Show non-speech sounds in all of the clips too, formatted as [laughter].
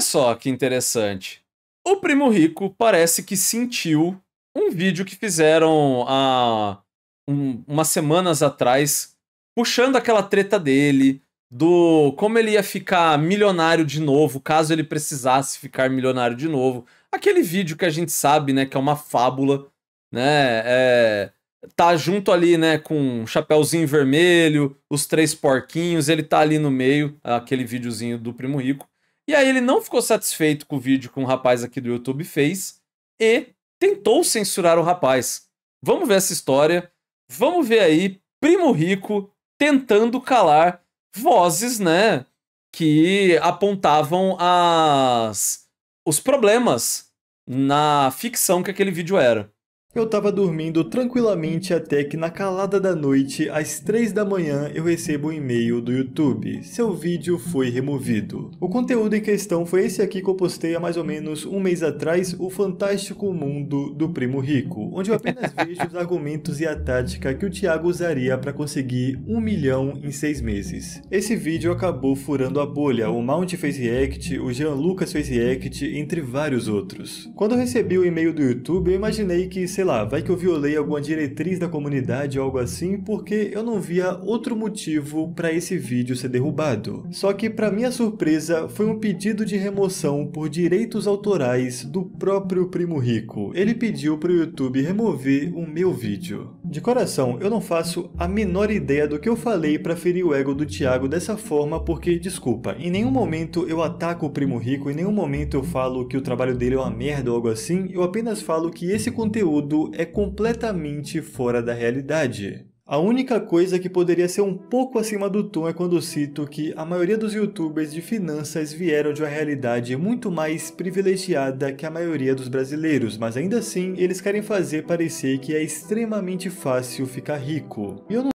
Olha só que interessante. O primo rico parece que sentiu um vídeo que fizeram há um, umas semanas atrás, puxando aquela treta dele, do como ele ia ficar milionário de novo, caso ele precisasse ficar milionário de novo. Aquele vídeo que a gente sabe, né, que é uma fábula, né, é, tá junto ali, né, com um chapéuzinho vermelho, os três porquinhos, ele tá ali no meio, aquele videozinho do Primo Rico. E aí ele não ficou satisfeito com o vídeo que um rapaz aqui do YouTube fez e tentou censurar o rapaz. Vamos ver essa história. Vamos ver aí Primo Rico tentando calar vozes, né, que apontavam as os problemas na ficção que aquele vídeo era. Eu estava dormindo tranquilamente até que na calada da noite, às 3 da manhã, eu recebo um e-mail do YouTube. Seu vídeo foi removido. O conteúdo em questão foi esse aqui que eu postei há mais ou menos um mês atrás, O Fantástico Mundo do Primo Rico, onde eu apenas [laughs] vejo os argumentos e a tática que o Thiago usaria para conseguir um milhão em seis meses. Esse vídeo acabou furando a bolha, o Mount fez react, o Jean Lucas fez react, entre vários outros. Quando eu recebi o e-mail do YouTube, eu imaginei que sei lá, vai que eu violei alguma diretriz da comunidade ou algo assim, porque eu não via outro motivo para esse vídeo ser derrubado. Só que, para minha surpresa, foi um pedido de remoção por direitos autorais do próprio Primo Rico. Ele pediu para o YouTube remover o meu vídeo. De coração, eu não faço a menor ideia do que eu falei para ferir o ego do Thiago dessa forma, porque, desculpa, em nenhum momento eu ataco o primo rico, em nenhum momento eu falo que o trabalho dele é uma merda ou algo assim, eu apenas falo que esse conteúdo é completamente fora da realidade. A única coisa que poderia ser um pouco acima do tom é quando cito que a maioria dos youtubers de finanças vieram de uma realidade muito mais privilegiada que a maioria dos brasileiros, mas ainda assim eles querem fazer parecer que é extremamente fácil ficar rico. E eu não...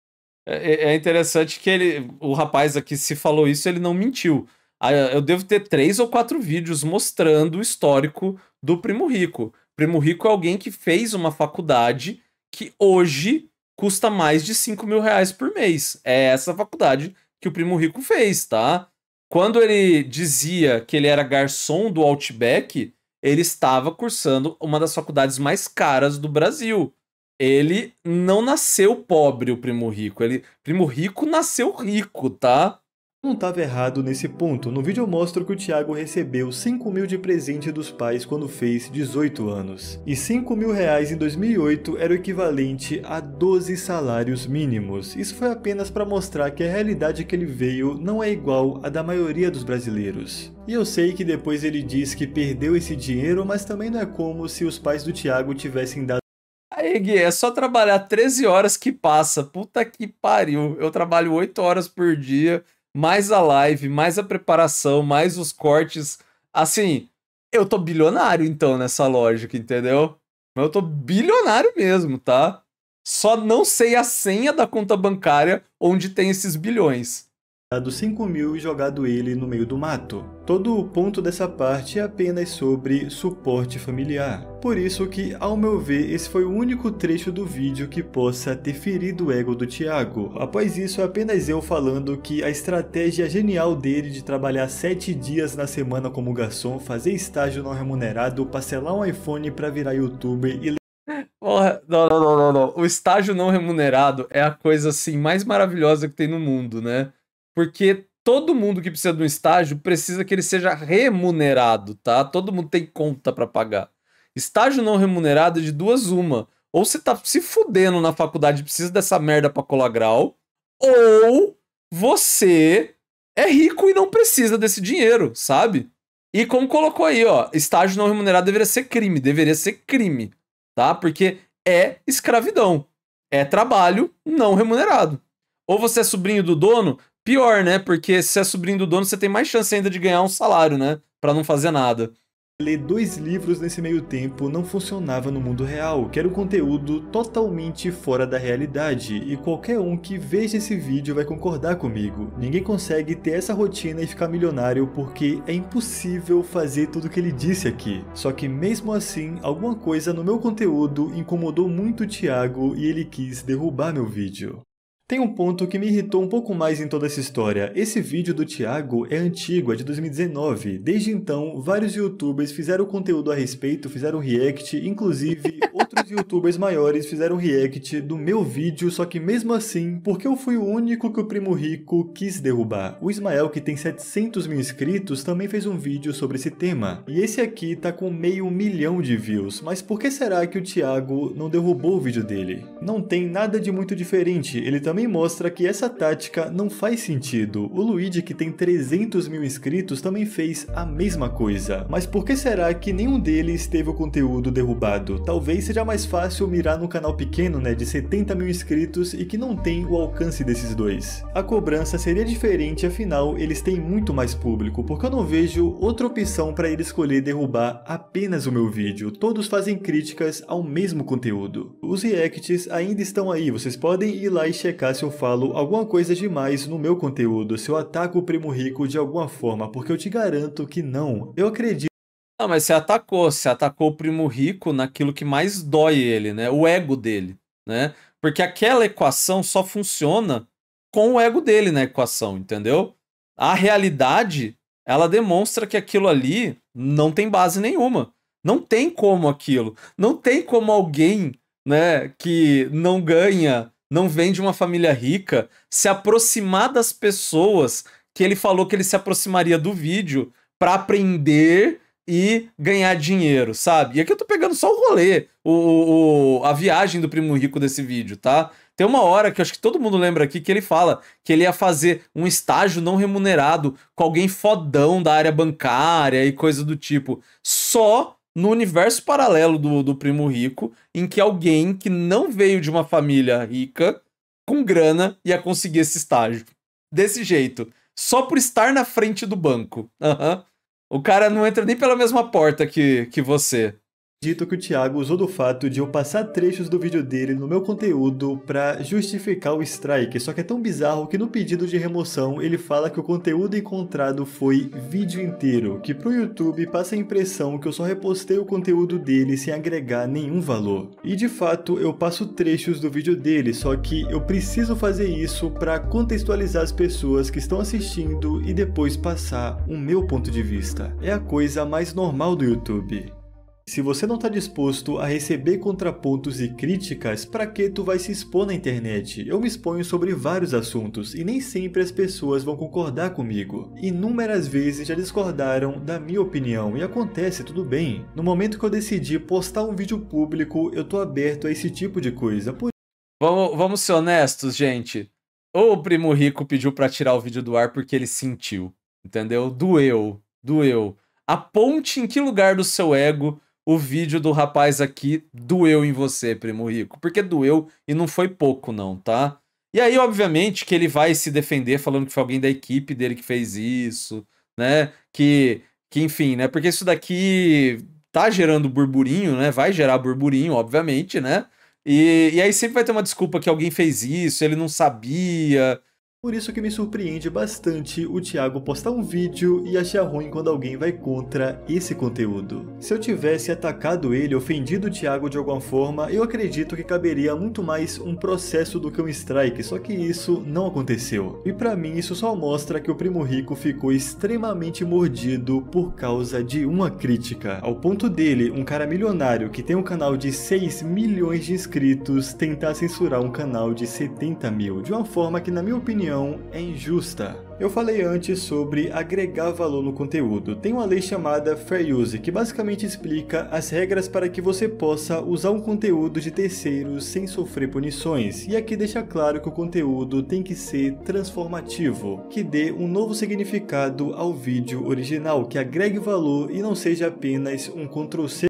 é, é, é interessante que ele, o rapaz aqui se falou isso, ele não mentiu. Ah, eu devo ter três ou quatro vídeos mostrando o histórico do Primo Rico. Primo Rico é alguém que fez uma faculdade que hoje custa mais de 5 mil reais por mês. É essa faculdade que o Primo Rico fez, tá? Quando ele dizia que ele era garçom do Outback, ele estava cursando uma das faculdades mais caras do Brasil. Ele não nasceu pobre, o Primo Rico. Ele, Primo Rico nasceu rico, tá? não estava errado nesse ponto. No vídeo eu mostro que o Thiago recebeu 5 mil de presente dos pais quando fez 18 anos. E 5 mil reais em 2008 era o equivalente a 12 salários mínimos. Isso foi apenas para mostrar que a realidade que ele veio não é igual à da maioria dos brasileiros. E eu sei que depois ele diz que perdeu esse dinheiro, mas também não é como se os pais do Thiago tivessem dado Aí, Gui, é só trabalhar 13 horas que passa. Puta que pariu. Eu trabalho 8 horas por dia mais a live, mais a preparação, mais os cortes. Assim, eu tô bilionário então nessa lógica, entendeu? Mas eu tô bilionário mesmo, tá? Só não sei a senha da conta bancária onde tem esses bilhões dado 5 mil e jogado ele no meio do mato. Todo o ponto dessa parte é apenas sobre suporte familiar. Por isso que, ao meu ver, esse foi o único trecho do vídeo que possa ter ferido o ego do Thiago. Após isso, é apenas eu falando que a estratégia genial dele de trabalhar 7 dias na semana como garçom, fazer estágio não remunerado, parcelar um iPhone para virar youtuber e Porra, não, não, não, não, O estágio não remunerado é a coisa assim mais maravilhosa que tem no mundo, né? porque todo mundo que precisa de um estágio precisa que ele seja remunerado, tá? Todo mundo tem conta para pagar. Estágio não remunerado é de duas uma. Ou você tá se fudendo na faculdade e precisa dessa merda pra colar grau, ou você é rico e não precisa desse dinheiro, sabe? E como colocou aí, ó, estágio não remunerado deveria ser crime, deveria ser crime, tá? Porque é escravidão. É trabalho não remunerado. Ou você é sobrinho do dono, Pior, né? Porque se é sobrinho do dono, você tem mais chance ainda de ganhar um salário, né? Para não fazer nada. Ler dois livros nesse meio tempo não funcionava no mundo real, que era um conteúdo totalmente fora da realidade, e qualquer um que veja esse vídeo vai concordar comigo. Ninguém consegue ter essa rotina e ficar milionário porque é impossível fazer tudo o que ele disse aqui. Só que mesmo assim, alguma coisa no meu conteúdo incomodou muito o Thiago e ele quis derrubar meu vídeo. Tem um ponto que me irritou um pouco mais em toda essa história. Esse vídeo do Thiago é antigo, é de 2019. Desde então, vários youtubers fizeram conteúdo a respeito, fizeram react, inclusive [laughs] outros youtubers maiores fizeram react do meu vídeo, só que mesmo assim, porque eu fui o único que o Primo Rico quis derrubar. O Ismael, que tem 700 mil inscritos, também fez um vídeo sobre esse tema. E esse aqui tá com meio milhão de views, mas por que será que o Thiago não derrubou o vídeo dele? Não tem nada de muito diferente, ele também também mostra que essa tática não faz sentido. O Luigi, que tem 300 mil inscritos, também fez a mesma coisa. Mas por que será que nenhum deles teve o conteúdo derrubado? Talvez seja mais fácil mirar num canal pequeno, né, de 70 mil inscritos e que não tem o alcance desses dois. A cobrança seria diferente, afinal, eles têm muito mais público, porque eu não vejo outra opção para ele escolher derrubar apenas o meu vídeo. Todos fazem críticas ao mesmo conteúdo. Os reacts ainda estão aí, vocês podem ir lá e checar se eu falo alguma coisa demais no meu conteúdo, se eu ataco o primo rico de alguma forma, porque eu te garanto que não. Eu acredito. Não, mas você atacou, você atacou o primo rico naquilo que mais dói ele, né? O ego dele, né? Porque aquela equação só funciona com o ego dele na equação, entendeu? A realidade, ela demonstra que aquilo ali não tem base nenhuma. Não tem como aquilo. Não tem como alguém, né, que não ganha não vem de uma família rica, se aproximar das pessoas que ele falou que ele se aproximaria do vídeo para aprender e ganhar dinheiro, sabe? E aqui eu tô pegando só o rolê, o, o, a viagem do primo rico desse vídeo, tá? Tem uma hora que eu acho que todo mundo lembra aqui que ele fala que ele ia fazer um estágio não remunerado com alguém fodão da área bancária e coisa do tipo, só no universo paralelo do, do primo rico, em que alguém que não veio de uma família rica, com grana, ia conseguir esse estágio. Desse jeito. Só por estar na frente do banco. Uhum. O cara não entra nem pela mesma porta que, que você dito que o Thiago usou do fato de eu passar trechos do vídeo dele no meu conteúdo para justificar o strike, só que é tão bizarro que no pedido de remoção ele fala que o conteúdo encontrado foi vídeo inteiro, que pro YouTube passa a impressão que eu só repostei o conteúdo dele sem agregar nenhum valor. E de fato eu passo trechos do vídeo dele, só que eu preciso fazer isso para contextualizar as pessoas que estão assistindo e depois passar o meu ponto de vista. É a coisa mais normal do YouTube. Se você não está disposto a receber contrapontos e críticas, para que tu vai se expor na internet? Eu me exponho sobre vários assuntos e nem sempre as pessoas vão concordar comigo. Inúmeras vezes já discordaram da minha opinião e acontece tudo bem. No momento que eu decidi postar um vídeo público, eu tô aberto a esse tipo de coisa. Por... Vamos, vamos ser honestos, gente. O primo rico pediu para tirar o vídeo do ar porque ele sentiu, entendeu? Doeu, doeu. Aponte em que lugar do seu ego o vídeo do rapaz aqui doeu em você, primo rico. Porque doeu e não foi pouco, não, tá? E aí, obviamente, que ele vai se defender falando que foi alguém da equipe dele que fez isso, né? Que, que enfim, né? Porque isso daqui tá gerando burburinho, né? Vai gerar burburinho, obviamente, né? E, e aí sempre vai ter uma desculpa que alguém fez isso, ele não sabia, por isso que me surpreende bastante o Thiago postar um vídeo e achar ruim quando alguém vai contra esse conteúdo. Se eu tivesse atacado ele, ofendido o Thiago de alguma forma, eu acredito que caberia muito mais um processo do que um strike, só que isso não aconteceu. E para mim isso só mostra que o Primo Rico ficou extremamente mordido por causa de uma crítica. Ao ponto dele, um cara milionário que tem um canal de 6 milhões de inscritos, tentar censurar um canal de 70 mil, de uma forma que na minha opinião opinião é injusta. Eu falei antes sobre agregar valor no conteúdo. Tem uma lei chamada Fair Use, que basicamente explica as regras para que você possa usar um conteúdo de terceiros sem sofrer punições. E aqui deixa claro que o conteúdo tem que ser transformativo, que dê um novo significado ao vídeo original, que agregue valor e não seja apenas um Ctrl+C.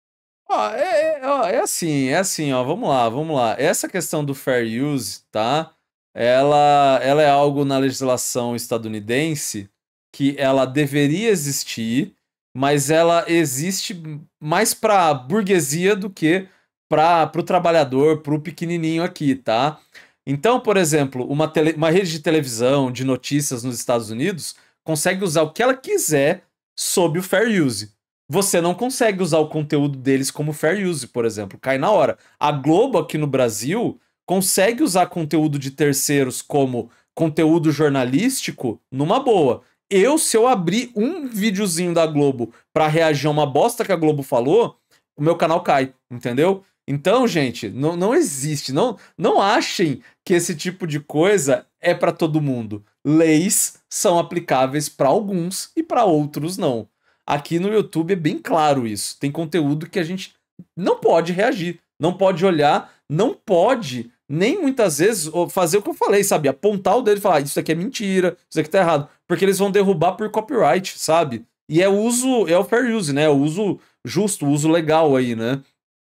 Ah, é, é, é assim, é assim, ó, vamos lá, vamos lá. Essa questão do fair use, tá? ela, ela é algo na legislação estadunidense que ela deveria existir, mas ela existe mais para a burguesia do que para o trabalhador, para o pequenininho aqui, tá? Então, por exemplo, uma, tele, uma rede de televisão, de notícias nos Estados Unidos, consegue usar o que ela quiser sob o fair use. Você não consegue usar o conteúdo deles como fair use, por exemplo, cai na hora. A Globo aqui no Brasil, consegue usar conteúdo de terceiros como conteúdo jornalístico numa boa. Eu, se eu abrir um videozinho da Globo para reagir a uma bosta que a Globo falou, o meu canal cai, entendeu? Então, gente, não, não existe. Não, não achem que esse tipo de coisa é para todo mundo. Leis são aplicáveis para alguns e para outros não. Aqui no YouTube é bem claro isso. Tem conteúdo que a gente não pode reagir, não pode olhar, não pode nem muitas vezes fazer o que eu falei, sabe? Apontar o dedo e falar, ah, isso aqui é mentira, isso aqui tá errado. Porque eles vão derrubar por copyright, sabe? E é o uso, é o fair use, né? É o uso justo, o uso legal aí, né?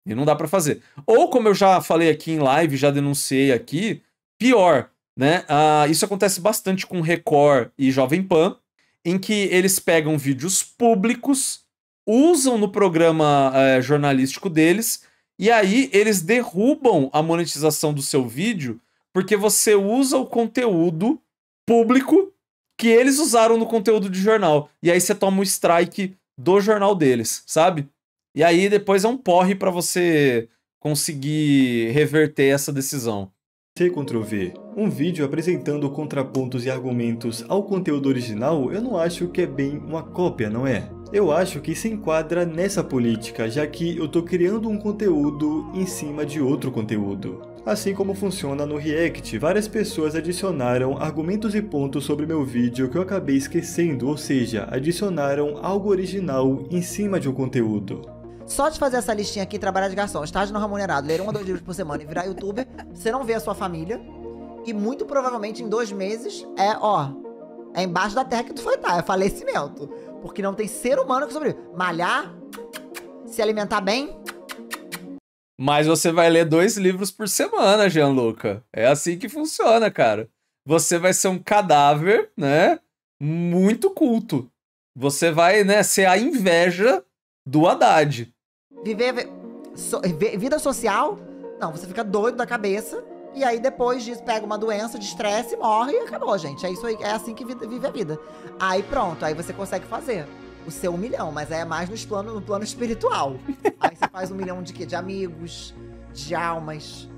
E não dá para fazer. Ou, como eu já falei aqui em live, já denunciei aqui, pior, né? Ah, isso acontece bastante com Record e Jovem Pan, em que eles pegam vídeos públicos, usam no programa eh, jornalístico deles e aí eles derrubam a monetização do seu vídeo porque você usa o conteúdo público que eles usaram no conteúdo de jornal. E aí você toma o strike do jornal deles, sabe? E aí depois é um porre para você conseguir reverter essa decisão. C Ctrl V. Um vídeo apresentando contrapontos e argumentos ao conteúdo original, eu não acho que é bem uma cópia, não é? Eu acho que se enquadra nessa política, já que eu estou criando um conteúdo em cima de outro conteúdo. Assim como funciona no React, várias pessoas adicionaram argumentos e pontos sobre meu vídeo que eu acabei esquecendo, ou seja, adicionaram algo original em cima de um conteúdo. Só de fazer essa listinha aqui, trabalhar de garçom, estágio não remunerado, ler um ou dois livros por semana e virar youtuber, você não vê a sua família. E muito provavelmente em dois meses é, ó, é embaixo da terra que tu foi estar, tá? é falecimento. Porque não tem ser humano que sobrevive. Malhar, se alimentar bem. Mas você vai ler dois livros por semana, Gianluca. É assim que funciona, cara. Você vai ser um cadáver, né? Muito culto. Você vai, né, ser a inveja do Haddad. Viver. So, vida social? Não, você fica doido da cabeça e aí depois disso pega uma doença de estresse, morre e acabou, gente. É isso aí, é assim que vive a vida. Aí pronto, aí você consegue fazer o seu um milhão, mas aí é mais nos plano, no plano espiritual. [laughs] aí você faz um milhão de quê? De amigos, de almas,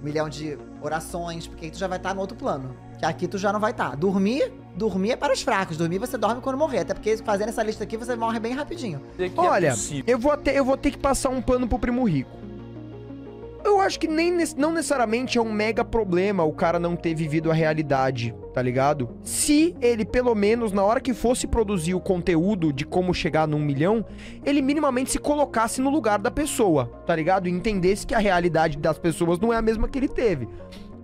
um milhão de orações, porque aí tu já vai estar tá no outro plano. Que aqui tu já não vai estar. Tá. Dormir, dormir é para os fracos. Dormir você dorme quando morrer. Até porque fazendo essa lista aqui você morre bem rapidinho. Olha, é eu, vou até, eu vou ter que passar um pano pro primo rico eu acho que nem não necessariamente é um mega problema o cara não ter vivido a realidade, tá ligado? Se ele, pelo menos, na hora que fosse produzir o conteúdo de como chegar num milhão, ele minimamente se colocasse no lugar da pessoa, tá ligado? E entendesse que a realidade das pessoas não é a mesma que ele teve.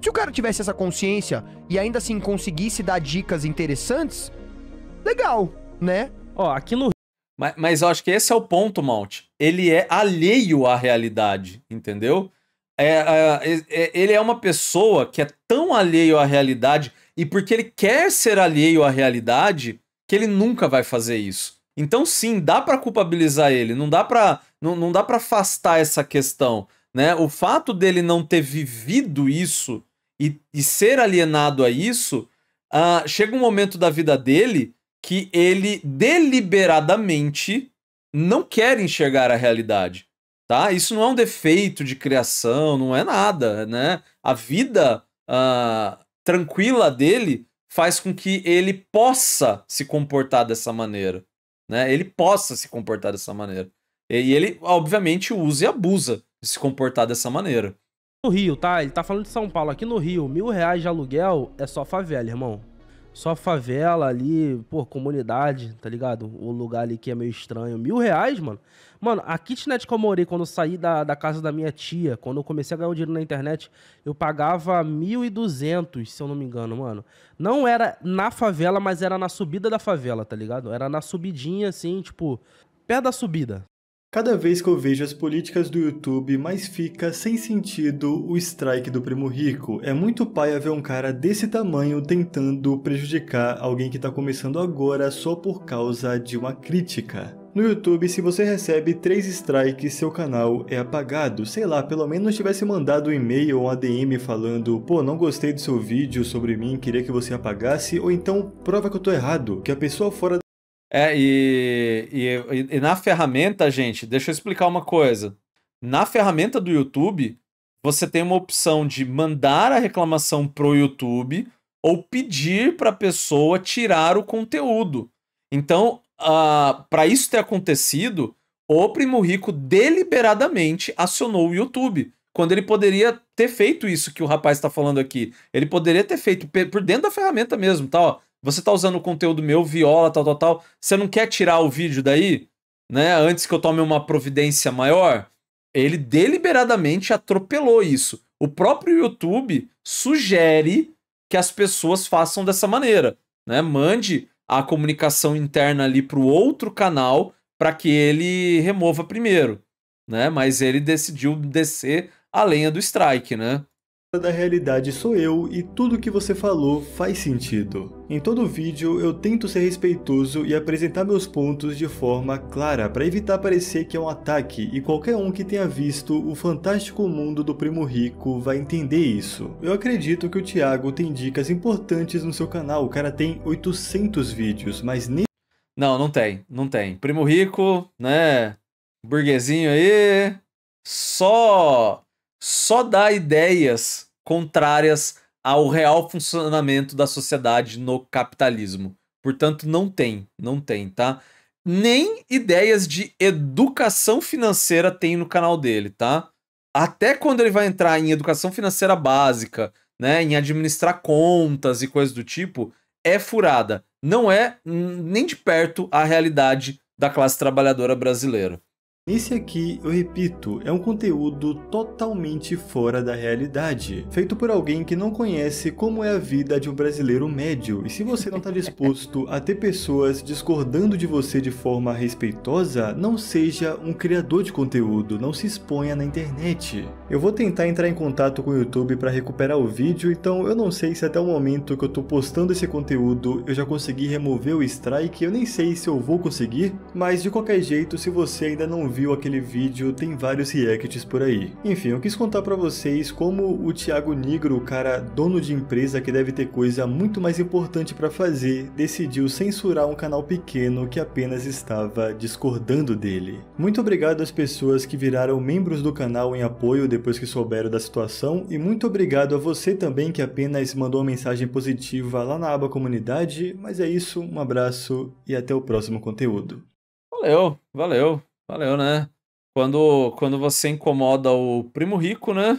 Se o cara tivesse essa consciência e ainda assim conseguisse dar dicas interessantes, legal, né? Ó, aqui no mas, mas eu acho que esse é o ponto, Mount. Ele é alheio à realidade, entendeu? É é, é, é, ele é uma pessoa que é tão alheio à realidade e porque ele quer ser alheio à realidade que ele nunca vai fazer isso. Então sim, dá para culpabilizar ele, não dá para não, não dá para afastar essa questão, né? O fato dele não ter vivido isso e, e ser alienado a isso, uh, chega um momento da vida dele que ele deliberadamente não quer enxergar a realidade tá? Isso não é um defeito de criação, não é nada, né? A vida uh, tranquila dele faz com que ele possa se comportar dessa maneira, né? Ele possa se comportar dessa maneira. E ele, obviamente, usa e abusa de se comportar dessa maneira. No Rio, tá? Ele tá falando de São Paulo. Aqui no Rio, mil reais de aluguel é só favela, irmão só favela ali, pô, comunidade, tá ligado? O lugar ali que é meio estranho. Mil reais, mano. Mano, a kitnet que eu morei quando eu saí da, da casa da minha tia, quando eu comecei a ganhar o dinheiro na internet, eu pagava 1.200, se eu não me engano, mano. Não era na favela, mas era na subida da favela, tá ligado? Era na subidinha, assim, tipo, perto da subida. Cada vez que eu vejo as políticas do YouTube, mais fica sem sentido o strike do primo rico. É muito pai ver um cara desse tamanho tentando prejudicar alguém que está começando agora só por causa de uma crítica. No YouTube, se você recebe 3 strikes, seu canal é apagado. Sei lá, pelo menos tivesse mandado um e-mail ou um ADM falando pô, não gostei do seu vídeo sobre mim, queria que você apagasse, ou então prova que eu tô errado, que a pessoa fora é, e, e, e na ferramenta, gente, deixa eu explicar uma coisa. Na ferramenta do YouTube, você tem uma opção de mandar a reclamação pro YouTube ou pedir para a pessoa tirar o conteúdo. Então, uh, para isso ter acontecido, o Primo Rico deliberadamente acionou o YouTube. Quando ele poderia ter feito isso que o rapaz está falando aqui. Ele poderia ter feito por dentro da ferramenta mesmo, tá? Ó, você tá usando o conteúdo meu, viola, tal, tal, tal. Você não quer tirar o vídeo daí, né? Antes que eu tome uma providência maior? Ele deliberadamente atropelou isso. O próprio YouTube sugere que as pessoas façam dessa maneira, né? Mande a comunicação interna ali para o outro canal para que ele remova primeiro, né? Mas ele decidiu descer a lenha do strike, né? da realidade sou eu e tudo que você falou faz sentido. Em todo o vídeo eu tento ser respeitoso e apresentar meus pontos de forma clara para evitar parecer que é um ataque e qualquer um que tenha visto o fantástico mundo do primo rico vai entender isso. Eu acredito que o Thiago tem dicas importantes no seu canal, o cara tem 800 vídeos, mas nem... Não, não tem, não tem. Primo rico, né, burguesinho aí, só só dá ideias contrárias ao real funcionamento da sociedade no capitalismo. Portanto, não tem, não tem, tá? Nem ideias de educação financeira tem no canal dele, tá? Até quando ele vai entrar em educação financeira básica, né, em administrar contas e coisas do tipo, é furada. Não é nem de perto a realidade da classe trabalhadora brasileira. Esse aqui, eu repito, é um conteúdo totalmente fora da realidade, feito por alguém que não conhece como é a vida de um brasileiro médio. E se você não está [laughs] disposto a ter pessoas discordando de você de forma respeitosa, não seja um criador de conteúdo, não se exponha na internet. Eu vou tentar entrar em contato com o YouTube para recuperar o vídeo, então eu não sei se até o momento que eu estou postando esse conteúdo eu já consegui remover o strike, eu nem sei se eu vou conseguir, mas de qualquer jeito, se você ainda não viu aquele vídeo, tem vários reacts por aí. Enfim, eu quis contar para vocês como o Thiago Negro, o cara dono de empresa que deve ter coisa muito mais importante para fazer, decidiu censurar um canal pequeno que apenas estava discordando dele. Muito obrigado às pessoas que viraram membros do canal em apoio depois que souberam da situação e muito obrigado a você também que apenas mandou uma mensagem positiva lá na aba comunidade, mas é isso, um abraço e até o próximo conteúdo. Valeu, valeu. Valeu, né? Quando, quando você incomoda o primo rico, né?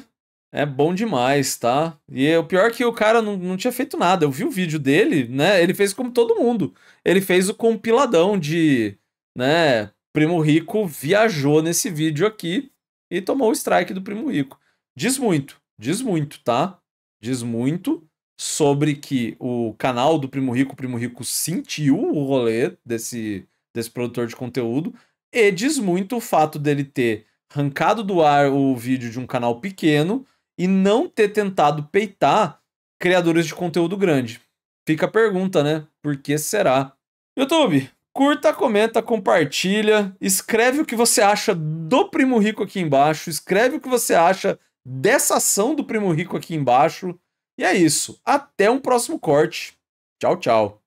É bom demais, tá? E o pior é que o cara não, não tinha feito nada. Eu vi o vídeo dele, né? Ele fez como todo mundo. Ele fez o compiladão de, né? Primo Rico viajou nesse vídeo aqui e tomou o strike do Primo Rico. Diz muito, diz muito, tá? Diz muito sobre que o canal do Primo Rico, Primo Rico sentiu o rolê desse, desse produtor de conteúdo e diz muito o fato dele ter arrancado do ar o vídeo de um canal pequeno e não ter tentado peitar criadores de conteúdo grande. Fica a pergunta, né? Por que será? YouTube, curta, comenta, compartilha, escreve o que você acha do Primo Rico aqui embaixo, escreve o que você acha dessa ação do Primo Rico aqui embaixo. E é isso. Até um próximo corte. Tchau, tchau.